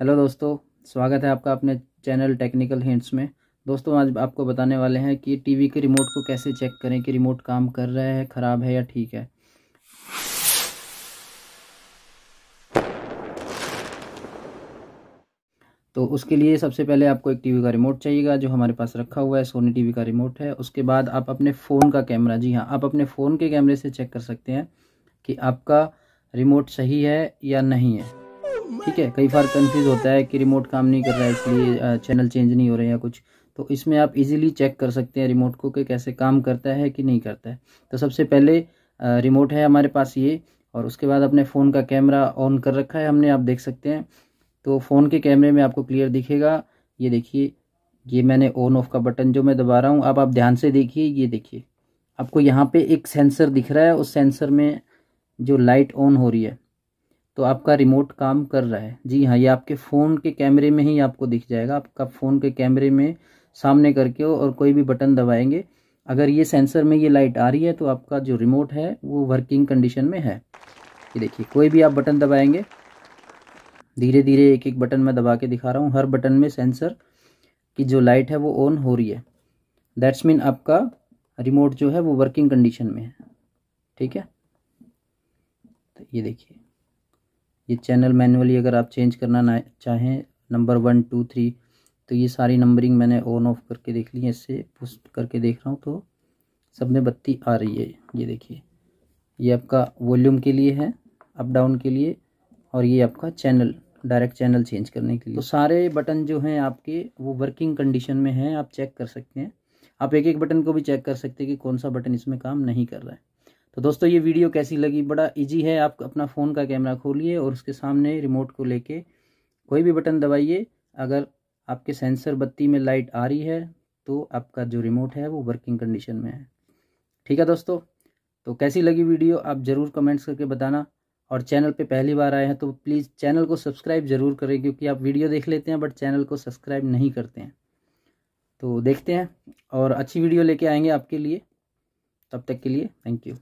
hello दोस्तों स्वागत है आपका अपने चैनल टेक्निकल हिंट्स में दोस्तों आज आपको बताने वाले हैं कि टीवी के रिमोट को कैसे चेक करें कि रिमोट काम कर रहा है ख़राब है या ठीक है तो उसके लिए सबसे पहले आपको एक टीवी का रिमोट चाहिएगा जो हमारे पास रखा हुआ है सोनी टीवी का रिमोट है उसके बाद आप अपने फ़ोन का कैमरा जी हाँ आप अपने फ़ोन के कैमरे से चेक कर सकते हैं कि आपका रिमोट सही है या नहीं है ठीक है कई बार कंफ्यूज होता है कि रिमोट काम नहीं कर रहा है इसलिए चैनल चेंज नहीं हो रहे या कुछ तो इसमें आप इजीली चेक कर सकते हैं रिमोट को कि कैसे काम करता है कि नहीं करता है तो सबसे पहले रिमोट है हमारे पास ये और उसके बाद अपने फ़ोन का कैमरा ऑन कर रखा है हमने आप देख सकते हैं तो फ़ोन के कैमरे में आपको क्लियर दिखेगा ये देखिए ये मैंने ऑन ऑफ का बटन जो मैं दबा रहा हूँ अब आप ध्यान से देखिए ये देखिए आपको यहाँ पे एक सेंसर दिख रहा है उस सेंसर में जो लाइट ऑन हो रही है तो आपका रिमोट काम कर रहा है जी हाँ ये आपके फ़ोन के कैमरे में ही आपको दिख जाएगा आपका फ़ोन के कैमरे में सामने करके और कोई भी बटन दबाएंगे अगर ये सेंसर में ये लाइट आ रही है तो आपका जो रिमोट है वो वर्किंग कंडीशन में है ये देखिए कोई भी आप बटन दबाएंगे धीरे धीरे एक एक बटन मैं दबा के दिखा रहा हूँ हर बटन में सेंसर की जो लाइट है वो ऑन हो रही है दैट्स मीन आपका रिमोट जो है वो वर्किंग कंडीशन में है ठीक है तो ये देखिए ये चैनल मैनुअली अगर आप चेंज करना ना चाहें नंबर वन टू थ्री तो ये सारी नंबरिंग मैंने ऑन ऑफ करके देख ली है इससे पुस्ट करके देख रहा हूँ तो सब में बत्ती आ रही है ये देखिए ये आपका वॉल्यूम के लिए है अप डाउन के लिए और ये आपका चैनल डायरेक्ट चैनल चेंज करने के लिए तो सारे बटन जो हैं आपके वो वर्किंग कंडीशन में हैं आप चेक कर सकते हैं आप एक एक बटन को भी चेक कर सकते हैं कि कौन सा बटन इसमें काम नहीं कर रहा है तो दोस्तों ये वीडियो कैसी लगी बड़ा इजी है आप अपना फ़ोन का कैमरा खोलिए और उसके सामने रिमोट को लेके कोई भी बटन दबाइए अगर आपके सेंसर बत्ती में लाइट आ रही है तो आपका जो रिमोट है वो वर्किंग कंडीशन में है ठीक है दोस्तों तो कैसी लगी वीडियो आप ज़रूर कमेंट्स करके बताना और चैनल पे पहली बार आए हैं तो प्लीज़ चैनल को सब्सक्राइब ज़रूर करें क्योंकि आप वीडियो देख लेते हैं बट चैनल को सब्सक्राइब नहीं करते हैं तो देखते हैं और अच्छी वीडियो लेके आएंगे आपके लिए तब तक के लिए थैंक यू